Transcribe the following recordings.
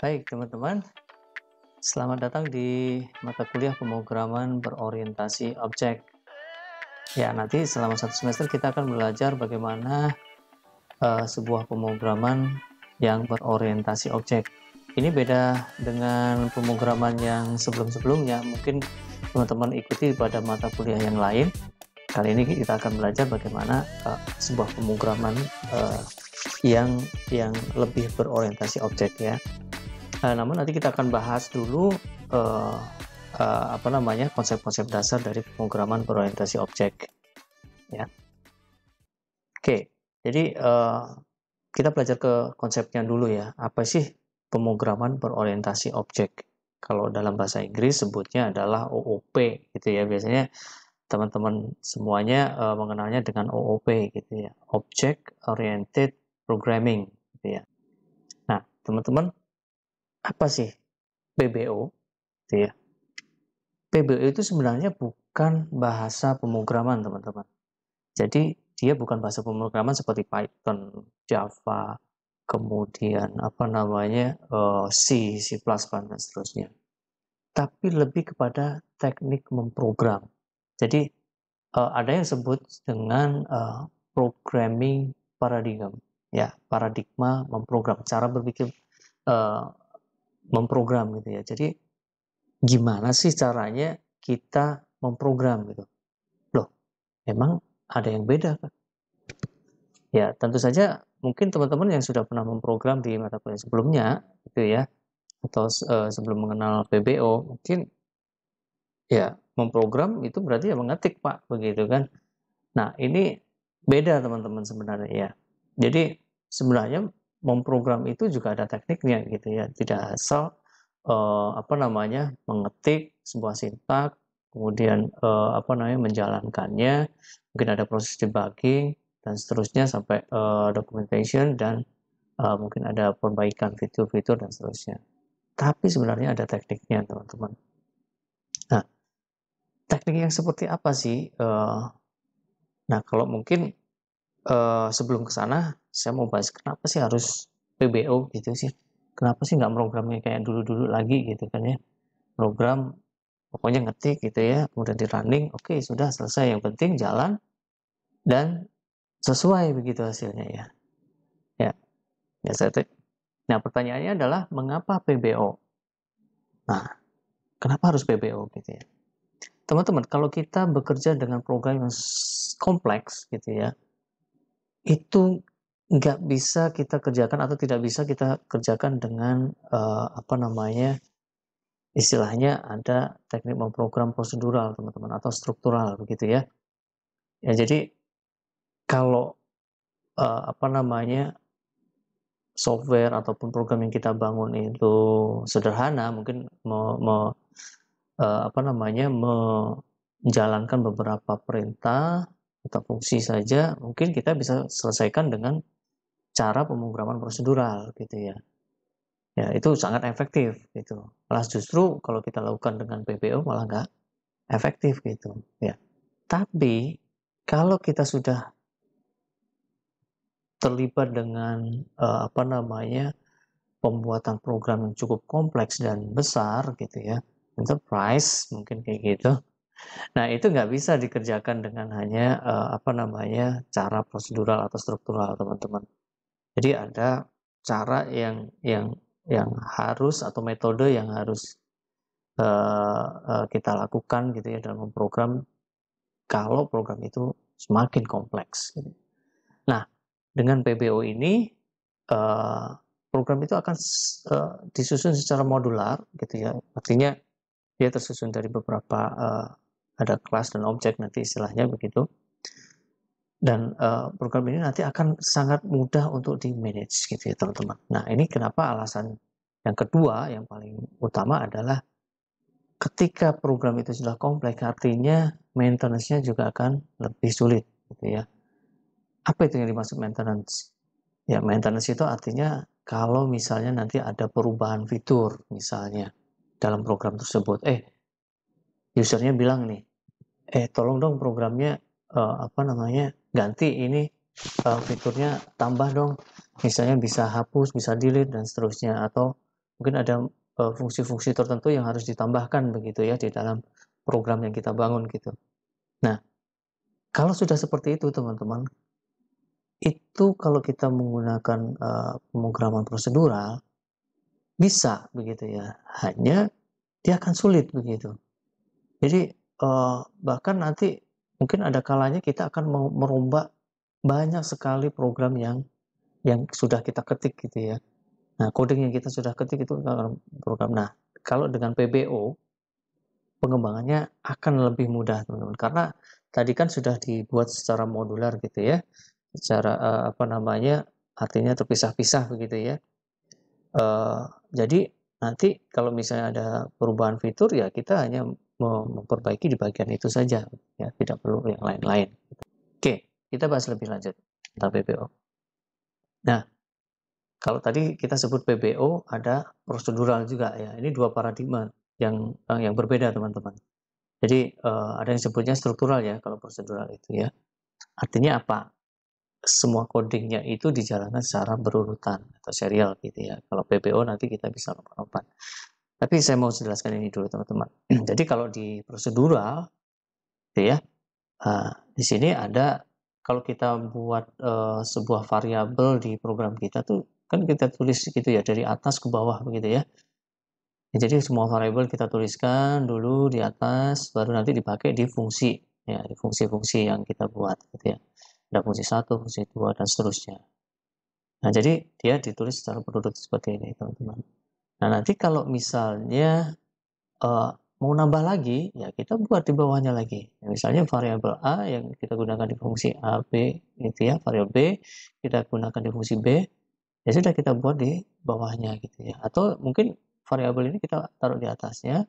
Baik teman-teman, selamat datang di mata kuliah pemrograman berorientasi objek. Ya, nanti selama satu semester kita akan belajar bagaimana uh, sebuah pemrograman yang berorientasi objek. Ini beda dengan pemrograman yang sebelum-sebelumnya. Mungkin teman-teman ikuti pada mata kuliah yang lain. Kali ini kita akan belajar bagaimana uh, sebuah pemrograman uh, yang yang lebih berorientasi objek ya. Nah, namun nanti kita akan bahas dulu uh, uh, apa namanya konsep-konsep dasar dari pemrograman berorientasi objek. Ya. Oke, jadi uh, kita belajar ke konsepnya dulu ya. Apa sih pemrograman berorientasi objek? Kalau dalam bahasa Inggris sebutnya adalah OOP gitu ya. Biasanya teman-teman semuanya uh, mengenalnya dengan OOP gitu ya. Object Oriented Programming gitu ya. Nah, teman-teman apa sih PBO? Gitu ya. PBO itu sebenarnya bukan bahasa pemrograman, teman-teman. Jadi dia bukan bahasa pemrograman seperti Python, Java, kemudian apa namanya eh, C, C++ dan seterusnya. Tapi lebih kepada teknik memprogram. Jadi eh, ada yang sebut dengan eh, programming paradigm, ya paradigma memprogram, cara berpikir memprogram gitu ya. Jadi gimana sih caranya kita memprogram gitu? Loh, emang ada yang beda kan? Ya, tentu saja mungkin teman-teman yang sudah pernah memprogram di mata kuliah sebelumnya gitu ya atau uh, sebelum mengenal PBO mungkin ya memprogram itu berarti ya mengetik Pak begitu kan. Nah, ini beda teman-teman sebenarnya ya. Jadi sebenarnya memprogram itu juga ada tekniknya gitu ya tidak asal uh, apa namanya mengetik sebuah sintak kemudian uh, apa namanya menjalankannya mungkin ada proses debugging dan seterusnya sampai uh, documentation dan uh, mungkin ada perbaikan fitur-fitur dan seterusnya tapi sebenarnya ada tekniknya teman-teman nah teknik yang seperti apa sih uh, nah kalau mungkin uh, sebelum ke sana saya mau bahas kenapa sih harus PBO gitu sih kenapa sih nggak programnya kayak dulu-dulu lagi gitu kan ya program pokoknya ngetik gitu ya kemudian di running oke okay, sudah selesai yang penting jalan dan sesuai begitu hasilnya ya ya ya saya nah pertanyaannya adalah mengapa PBO nah kenapa harus PBO gitu ya teman-teman kalau kita bekerja dengan program yang kompleks gitu ya itu nggak bisa kita kerjakan atau tidak bisa kita kerjakan dengan uh, apa namanya istilahnya ada teknik memprogram prosedural teman-teman atau struktural begitu ya ya jadi kalau uh, apa namanya software ataupun program yang kita bangun itu sederhana mungkin me, me, uh, apa namanya menjalankan beberapa perintah atau fungsi saja mungkin kita bisa selesaikan dengan cara pemrograman prosedural gitu ya. Ya, itu sangat efektif gitu. Malah justru kalau kita lakukan dengan PPO malah nggak efektif gitu ya. Tapi kalau kita sudah terlibat dengan uh, apa namanya pembuatan program yang cukup kompleks dan besar gitu ya enterprise mungkin kayak gitu nah itu nggak bisa dikerjakan dengan hanya uh, apa namanya cara prosedural atau struktural teman-teman jadi ada cara yang yang yang harus atau metode yang harus uh, uh, kita lakukan gitu ya dalam program kalau program itu semakin kompleks. Gitu. Nah, dengan PBO ini uh, program itu akan uh, disusun secara modular gitu ya. Artinya dia tersusun dari beberapa uh, ada kelas dan objek nanti istilahnya begitu dan uh, program ini nanti akan sangat mudah untuk di manage gitu ya teman-teman. Nah ini kenapa alasan yang kedua yang paling utama adalah ketika program itu sudah kompleks artinya maintenance-nya juga akan lebih sulit gitu ya. Apa itu yang dimaksud maintenance? Ya maintenance itu artinya kalau misalnya nanti ada perubahan fitur misalnya dalam program tersebut, eh usernya bilang nih, eh tolong dong programnya uh, apa namanya ganti ini uh, fiturnya tambah dong misalnya bisa hapus bisa delete dan seterusnya atau mungkin ada eh, fungsi-fungsi uh, tertentu yang harus ditambahkan begitu ya di dalam program yang kita bangun gitu nah kalau sudah seperti itu teman-teman itu kalau kita menggunakan uh, pemrograman prosedural bisa begitu ya hanya dia akan sulit begitu jadi uh, bahkan nanti mungkin ada kalanya kita akan merombak banyak sekali program yang yang sudah kita ketik gitu ya. Nah, coding yang kita sudah ketik itu program. Nah, kalau dengan PBO pengembangannya akan lebih mudah, teman-teman. Karena tadi kan sudah dibuat secara modular gitu ya. Secara uh, apa namanya? artinya terpisah-pisah begitu ya. Uh, jadi nanti kalau misalnya ada perubahan fitur ya kita hanya memperbaiki di bagian itu saja ya tidak perlu yang lain-lain oke kita bahas lebih lanjut tentang PBO nah kalau tadi kita sebut PBO ada prosedural juga ya ini dua paradigma yang eh, yang berbeda teman-teman jadi eh, ada yang sebutnya struktural ya kalau prosedural itu ya artinya apa semua codingnya itu dijalankan secara berurutan atau serial gitu ya. Kalau PBO nanti kita bisa lompat-lompat. Tapi saya mau jelaskan ini dulu teman-teman. Jadi kalau di prosedural, gitu ya, eh, di sini ada kalau kita buat uh, sebuah variabel di program kita tuh kan kita tulis gitu ya dari atas ke bawah begitu ya. ya jadi semua variabel kita tuliskan dulu di atas, baru nanti dipakai di fungsi ya, di fungsi-fungsi yang kita buat gitu ya. Ada fungsi satu, fungsi dua dan seterusnya. Nah jadi dia ditulis secara berurut seperti ini teman-teman. Nah nanti kalau misalnya uh, mau nambah lagi, ya kita buat di bawahnya lagi. Ya, misalnya variabel A yang kita gunakan di fungsi A, B, gitu ya, variabel B kita gunakan di fungsi B, ya sudah kita buat di bawahnya gitu ya. Atau mungkin variabel ini kita taruh di atasnya,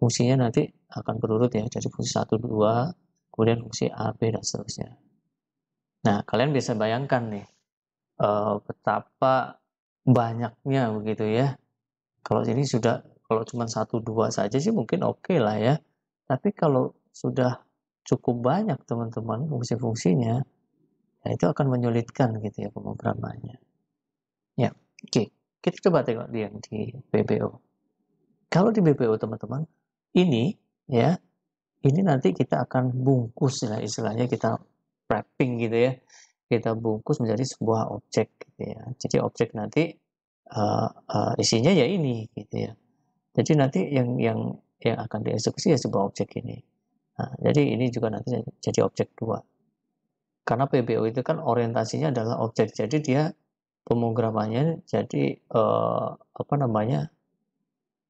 fungsinya nanti akan berurut ya, jadi fungsi 1, 2, kemudian fungsi A, B, dan seterusnya. Nah, kalian bisa bayangkan nih, uh, betapa banyaknya begitu ya, kalau ini sudah kalau cuma satu dua saja sih mungkin oke okay lah ya. Tapi kalau sudah cukup banyak teman-teman fungsi-fungsinya, ya itu akan menyulitkan gitu ya pemrogramannya. Ya, oke. Okay. Kita coba tengok yang di BPO. Kalau di BPO teman-teman, ini ya, ini nanti kita akan bungkus lah istilahnya kita wrapping gitu ya. Kita bungkus menjadi sebuah objek gitu ya. Jadi objek nanti uh, uh, isinya ya ini gitu ya jadi nanti yang yang yang akan dieksekusi ya sebuah objek ini nah, jadi ini juga nanti jadi objek dua karena PBO itu kan orientasinya adalah objek jadi dia pemrogramannya jadi uh, apa namanya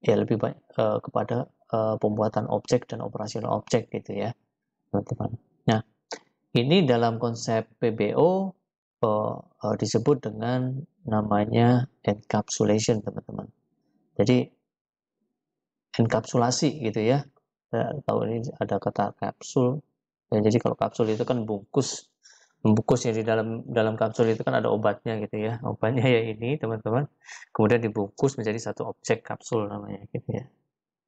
ya lebih baik uh, kepada uh, pembuatan objek dan operasional objek gitu ya teman-teman nah ini dalam konsep PBO uh, uh, disebut dengan namanya encapsulation teman-teman. Jadi encapsulasi gitu ya. Saya tahu ini ada kata kapsul. Dan ya, jadi kalau kapsul itu kan bungkus, membungkus ya di dalam dalam kapsul itu kan ada obatnya gitu ya. Obatnya ya ini teman-teman. Kemudian dibungkus menjadi satu objek kapsul namanya gitu ya.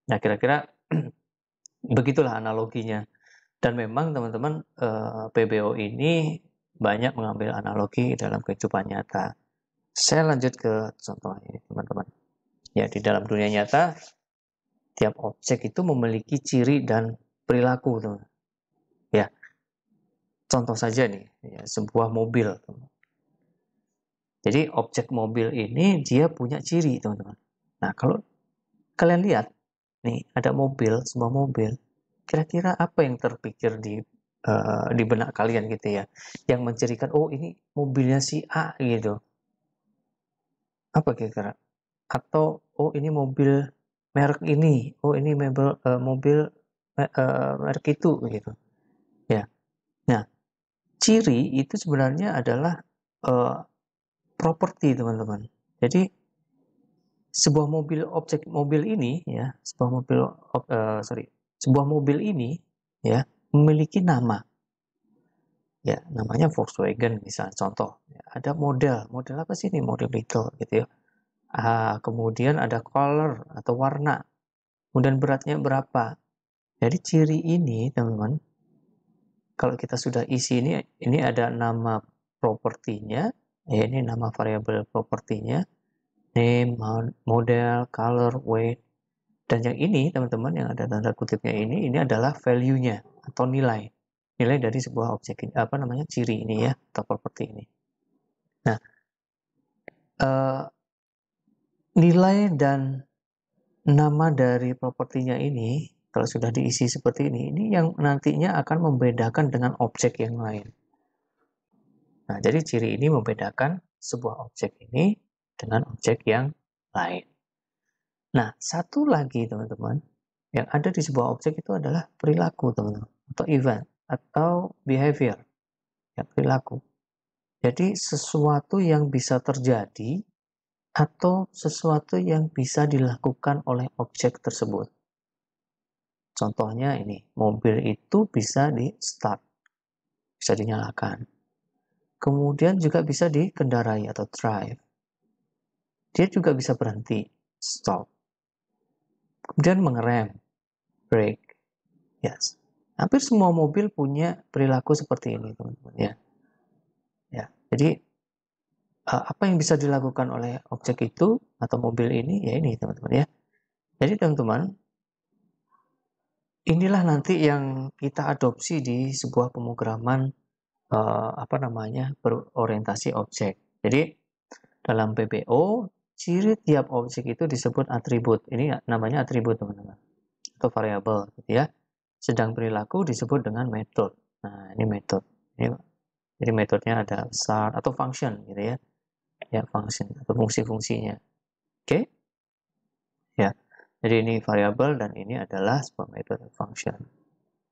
Nah kira-kira begitulah analoginya. Dan memang teman-teman eh, PBO ini banyak mengambil analogi dalam kehidupan nyata. Saya lanjut ke contoh ini, teman-teman. Ya, di dalam dunia nyata, tiap objek itu memiliki ciri dan perilaku, teman. Ya, contoh saja nih, ya, sebuah mobil. Teman. Jadi objek mobil ini dia punya ciri, teman-teman. Nah, kalau kalian lihat, nih ada mobil, sebuah mobil, kira-kira apa yang terpikir di uh, di benak kalian gitu ya, yang mencirikan, oh ini mobilnya si A gitu apa kira-kira? Atau oh ini mobil merek ini, oh ini eh, mobil uh, mobil uh, eh, merek itu gitu. Ya. Nah, ciri itu sebenarnya adalah uh, properti, teman-teman. Jadi sebuah mobil objek mobil ini ya, sebuah mobil uh, sorry, sebuah mobil ini ya memiliki nama ya namanya Volkswagen misalnya contoh ya, ada model model apa sih ini model Beetle gitu ya ah, kemudian ada color atau warna kemudian beratnya berapa jadi ciri ini teman-teman kalau kita sudah isi ini ini ada nama propertinya ya ini nama variabel propertinya name model color weight dan yang ini teman-teman yang ada tanda kutipnya ini ini adalah value-nya atau nilai nilai dari sebuah objek ini, apa namanya ciri ini ya atau properti ini. Nah, uh, nilai dan nama dari propertinya ini kalau sudah diisi seperti ini, ini yang nantinya akan membedakan dengan objek yang lain. Nah, jadi ciri ini membedakan sebuah objek ini dengan objek yang lain. Nah, satu lagi teman-teman, yang ada di sebuah objek itu adalah perilaku teman-teman, atau event atau behavior, ya, perilaku. Jadi sesuatu yang bisa terjadi atau sesuatu yang bisa dilakukan oleh objek tersebut. Contohnya ini, mobil itu bisa di start, bisa dinyalakan. Kemudian juga bisa dikendarai atau drive. Dia juga bisa berhenti, stop. Kemudian mengerem, brake. Yes. Hampir semua mobil punya perilaku seperti ini, teman-teman ya. Ya, jadi eh, apa yang bisa dilakukan oleh objek itu atau mobil ini ya ini, teman-teman ya. Jadi teman-teman, inilah nanti yang kita adopsi di sebuah pemrograman eh, apa namanya berorientasi objek. Jadi dalam PBO ciri tiap objek itu disebut atribut. Ini namanya atribut teman-teman atau variabel gitu ya sedang perilaku disebut dengan metode. Nah, ini metode. Ini, jadi metodenya ada start atau function gitu ya. Ya, function atau fungsi-fungsinya. Oke? Okay? Ya. Jadi ini variabel dan ini adalah sebuah metode function.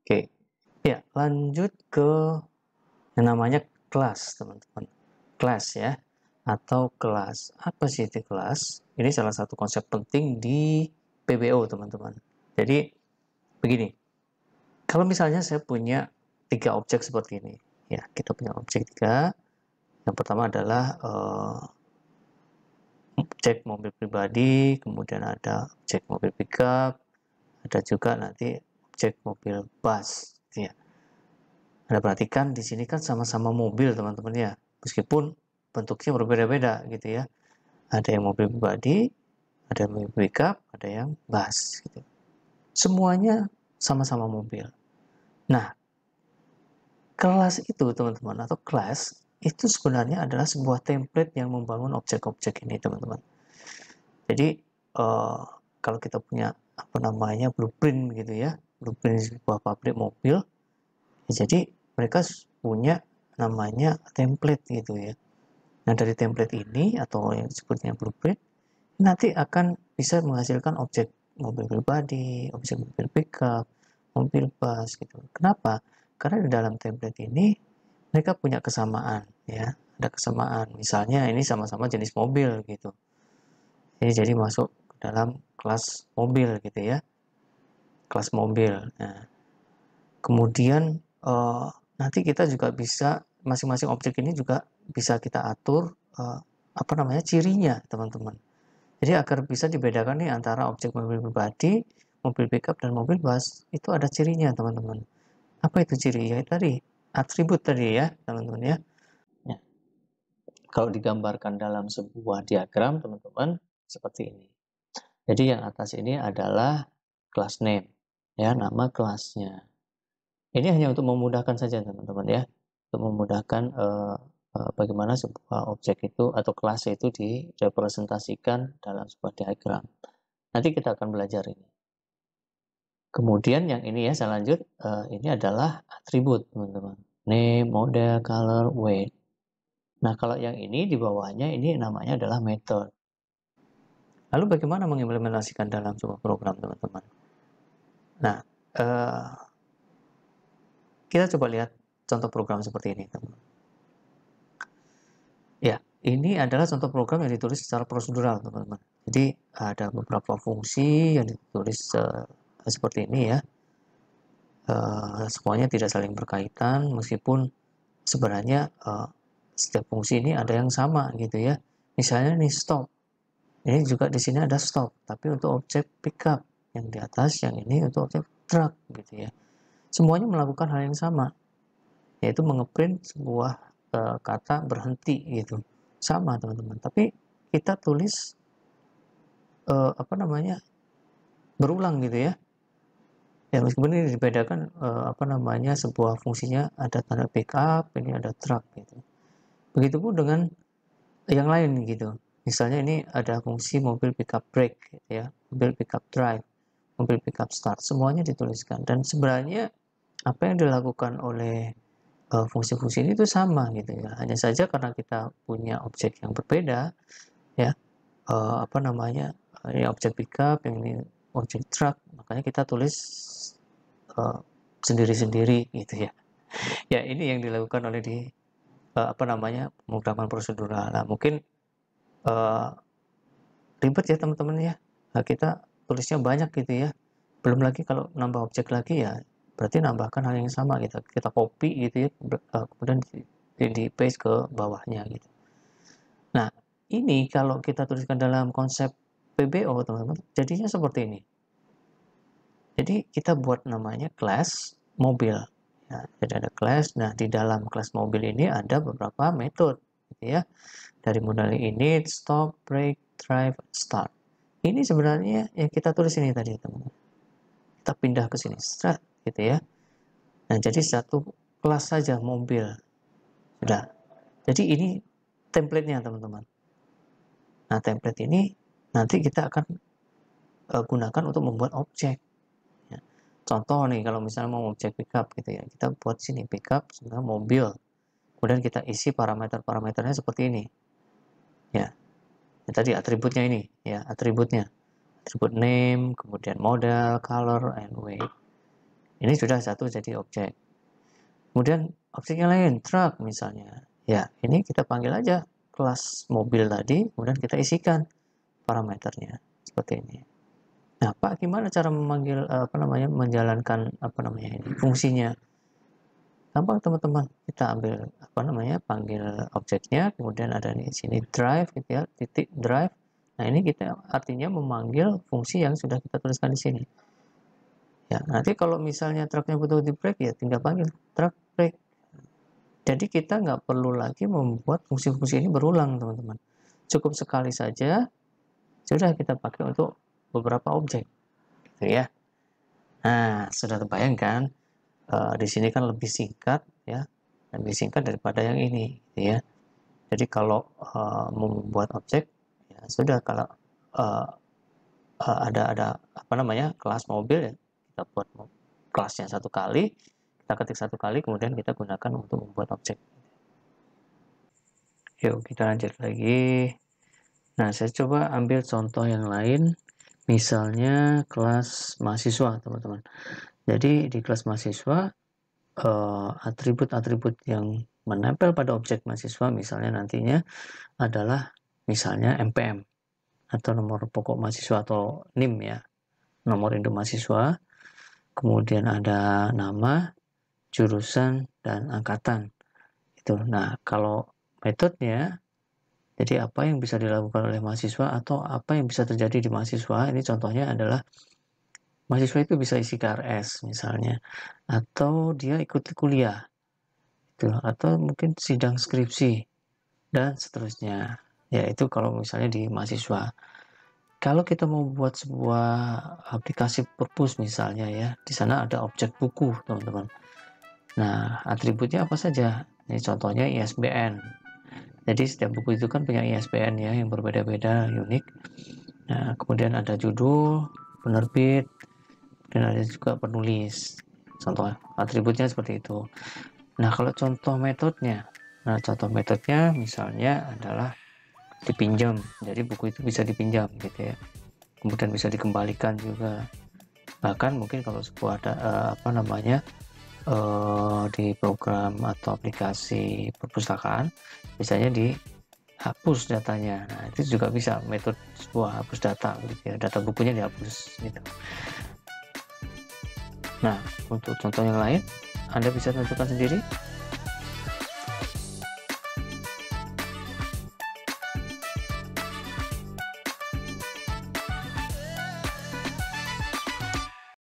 Oke. Okay. Ya, lanjut ke yang namanya class teman-teman. Class ya atau kelas. Apa sih itu kelas? Ini salah satu konsep penting di PBO, teman-teman. Jadi begini, kalau misalnya saya punya tiga objek seperti ini, ya kita punya objek tiga. Yang pertama adalah uh, objek mobil pribadi, kemudian ada objek mobil pickup, ada juga nanti objek mobil bus. Gitu ya. Anda perhatikan di sini kan sama-sama mobil teman-teman ya, meskipun bentuknya berbeda-beda gitu ya. Ada yang mobil pribadi, ada yang mobil pickup, ada yang bus. Gitu. Semuanya sama-sama mobil. Nah, kelas itu teman-teman atau kelas itu sebenarnya adalah sebuah template yang membangun objek-objek ini teman-teman. Jadi uh, kalau kita punya apa namanya blueprint gitu ya, blueprint sebuah pabrik mobil, ya jadi mereka punya namanya template gitu ya. Nah dari template ini atau yang disebutnya blueprint nanti akan bisa menghasilkan objek mobil pribadi, objek mobil pickup, mobil bus gitu. Kenapa? Karena di dalam template ini mereka punya kesamaan ya, ada kesamaan. Misalnya ini sama-sama jenis mobil gitu. Ini jadi masuk ke dalam kelas mobil gitu ya. Kelas mobil. Nah, kemudian uh, nanti kita juga bisa masing-masing objek ini juga bisa kita atur uh, apa namanya cirinya teman-teman. Jadi agar bisa dibedakan nih antara objek mobil pribadi mobil pickup dan mobil bus itu ada cirinya teman-teman apa itu ciri ya tadi atribut tadi ya teman-teman ya. ya kalau digambarkan dalam sebuah diagram teman-teman seperti ini jadi yang atas ini adalah class name ya nama kelasnya ini hanya untuk memudahkan saja teman-teman ya untuk memudahkan uh, bagaimana sebuah objek itu atau kelas itu direpresentasikan dalam sebuah diagram nanti kita akan belajar ini Kemudian yang ini ya saya lanjut, eh, ini adalah atribut teman-teman. Name, model, color, weight. Nah kalau yang ini di bawahnya ini namanya adalah method. Lalu bagaimana mengimplementasikan dalam sebuah program teman-teman? Nah, eh, kita coba lihat contoh program seperti ini teman. teman Ya, ini adalah contoh program yang ditulis secara prosedural teman-teman. Jadi ada beberapa fungsi yang ditulis uh, seperti ini ya. E, semuanya tidak saling berkaitan meskipun sebenarnya e, setiap fungsi ini ada yang sama gitu ya. Misalnya nih stop. Ini juga di sini ada stop, tapi untuk objek pickup yang di atas, yang ini untuk objek truck gitu ya. Semuanya melakukan hal yang sama, yaitu mengeprint sebuah e, kata berhenti gitu. Sama teman-teman, tapi kita tulis e, apa namanya? berulang gitu ya ya meskipun ini dibedakan uh, apa namanya sebuah fungsinya ada tanda backup ini ada track gitu begitupun dengan yang lain gitu misalnya ini ada fungsi mobil pickup brake gitu ya mobil pickup drive mobil pickup start semuanya dituliskan dan sebenarnya apa yang dilakukan oleh eh, fungsi-fungsi uh, ini itu sama gitu ya hanya saja karena kita punya objek yang berbeda ya uh, apa namanya uh, ini ya objek pickup yang ini objek truck makanya kita tulis Eh, sendiri-sendiri uh, gitu ya. Ya ini yang dilakukan oleh di uh, apa namanya pemrograman prosedural. Nah mungkin uh, ribet ya teman-teman ya. Nah, kita tulisnya banyak gitu ya. Belum lagi kalau nambah objek lagi ya berarti nambahkan hal yang sama gitu. Kita copy gitu ya kemudian di, di paste ke bawahnya gitu. Nah ini kalau kita tuliskan dalam konsep PBO teman-teman jadinya seperti ini jadi kita buat namanya class mobil. Nah, jadi ada class. Nah, di dalam class mobil ini ada beberapa metode, gitu ya. Dari modal ini, stop, break, drive, start. Ini sebenarnya yang kita tulis ini tadi, teman. Kita pindah ke sini, start, gitu ya. Nah, jadi satu kelas saja mobil. Sudah. Jadi ini template-nya, teman-teman. Nah, template ini nanti kita akan eh, gunakan untuk membuat objek contoh nih kalau misalnya mau objek pickup gitu ya kita buat sini pickup sebenarnya mobil kemudian kita isi parameter-parameternya seperti ini ya. ya tadi atributnya ini ya atributnya atribut name kemudian model color and weight ini sudah satu jadi objek kemudian objeknya lain truck misalnya ya ini kita panggil aja kelas mobil tadi kemudian kita isikan parameternya seperti ini Nah, Pak, gimana cara memanggil eh, apa namanya menjalankan apa namanya ini fungsinya? Gampang teman-teman, kita ambil apa namanya panggil objeknya, kemudian ada di sini drive gitu ya, titik drive. Nah, ini kita artinya memanggil fungsi yang sudah kita tuliskan di sini. Ya, nanti kalau misalnya truknya butuh di brake ya tinggal panggil truk brake. Jadi kita nggak perlu lagi membuat fungsi-fungsi ini berulang, teman-teman. Cukup sekali saja sudah kita pakai untuk beberapa objek. Gitu ya. Nah, sudah terbayangkan E, di sini kan lebih singkat ya, lebih singkat daripada yang ini, gitu ya. Jadi kalau e, membuat objek ya sudah kalau e, e, ada ada apa namanya kelas mobil ya kita buat kelasnya satu kali, kita ketik satu kali kemudian kita gunakan untuk membuat objek. Yuk kita lanjut lagi. Nah, saya coba ambil contoh yang lain misalnya kelas mahasiswa teman-teman jadi di kelas mahasiswa eh, atribut-atribut yang menempel pada objek mahasiswa misalnya nantinya adalah misalnya MPM atau nomor pokok mahasiswa atau NIM ya nomor induk mahasiswa kemudian ada nama jurusan dan angkatan itu nah kalau metodenya jadi apa yang bisa dilakukan oleh mahasiswa atau apa yang bisa terjadi di mahasiswa ini contohnya adalah mahasiswa itu bisa isi KRS misalnya atau dia ikut kuliah itu atau mungkin sidang skripsi dan seterusnya yaitu kalau misalnya di mahasiswa kalau kita mau buat sebuah aplikasi purpose misalnya ya di sana ada objek buku teman-teman nah atributnya apa saja ini contohnya ISBN jadi setiap buku itu kan punya ISBN ya yang berbeda-beda, unik. Nah, kemudian ada judul, penerbit, dan ada juga penulis. Contoh atributnya seperti itu. Nah, kalau contoh metodenya, nah contoh metodenya misalnya adalah dipinjam. Jadi buku itu bisa dipinjam gitu ya. Kemudian bisa dikembalikan juga. Bahkan mungkin kalau sebuah ada, eh, apa namanya uh, di program atau aplikasi perpustakaan misalnya dihapus datanya nah itu juga bisa metode sebuah hapus data gitu ya data bukunya dihapus gitu nah untuk contoh yang lain anda bisa tentukan sendiri